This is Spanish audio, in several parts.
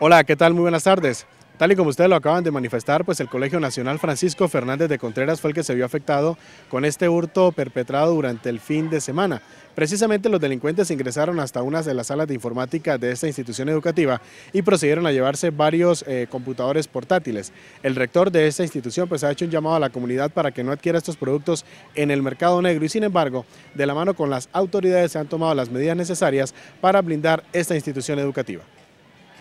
Hola, ¿qué tal? Muy buenas tardes. Tal y como ustedes lo acaban de manifestar, pues el Colegio Nacional Francisco Fernández de Contreras fue el que se vio afectado con este hurto perpetrado durante el fin de semana. Precisamente los delincuentes ingresaron hasta una de las salas de informática de esta institución educativa y procedieron a llevarse varios eh, computadores portátiles. El rector de esta institución pues ha hecho un llamado a la comunidad para que no adquiera estos productos en el mercado negro y sin embargo, de la mano con las autoridades se han tomado las medidas necesarias para blindar esta institución educativa.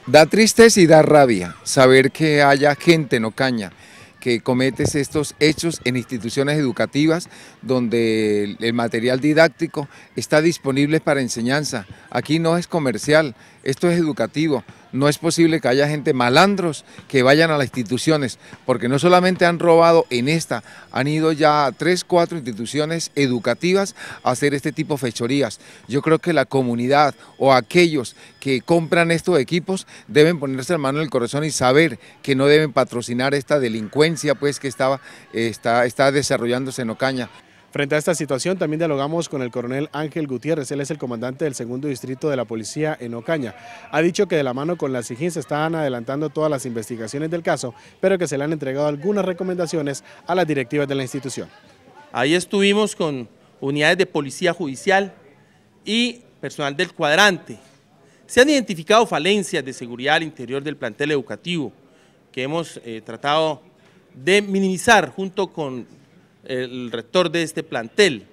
Da tristeza y da rabia saber que haya gente no caña que cometes estos hechos en instituciones educativas donde el material didáctico está disponible para enseñanza. Aquí no es comercial, esto es educativo. No es posible que haya gente malandros que vayan a las instituciones, porque no solamente han robado en esta, han ido ya a tres, cuatro instituciones educativas a hacer este tipo de fechorías. Yo creo que la comunidad o aquellos que compran estos equipos deben ponerse la mano en el corazón y saber que no deben patrocinar esta delincuencia pues que eh, está, está desarrollándose en Ocaña. Frente a esta situación también dialogamos con el coronel Ángel Gutiérrez, él es el comandante del segundo distrito de la policía en Ocaña. Ha dicho que de la mano con la SIGIN se están adelantando todas las investigaciones del caso, pero que se le han entregado algunas recomendaciones a las directivas de la institución. Ahí estuvimos con unidades de policía judicial y personal del cuadrante. Se han identificado falencias de seguridad al interior del plantel educativo que hemos eh, tratado de minimizar junto con el rector de este plantel.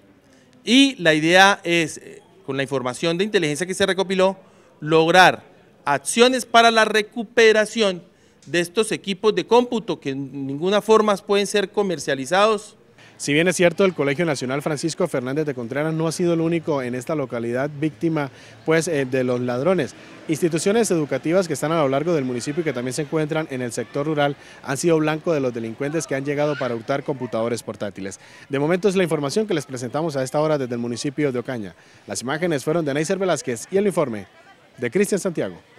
Y la idea es, eh, con la información de inteligencia que se recopiló, lograr acciones para la recuperación de estos equipos de cómputo que en ninguna forma pueden ser comercializados si bien es cierto, el Colegio Nacional Francisco Fernández de Contreras no ha sido el único en esta localidad víctima pues, eh, de los ladrones. Instituciones educativas que están a lo largo del municipio y que también se encuentran en el sector rural han sido blanco de los delincuentes que han llegado para hurtar computadores portátiles. De momento es la información que les presentamos a esta hora desde el municipio de Ocaña. Las imágenes fueron de Neiser Velázquez y el informe de Cristian Santiago.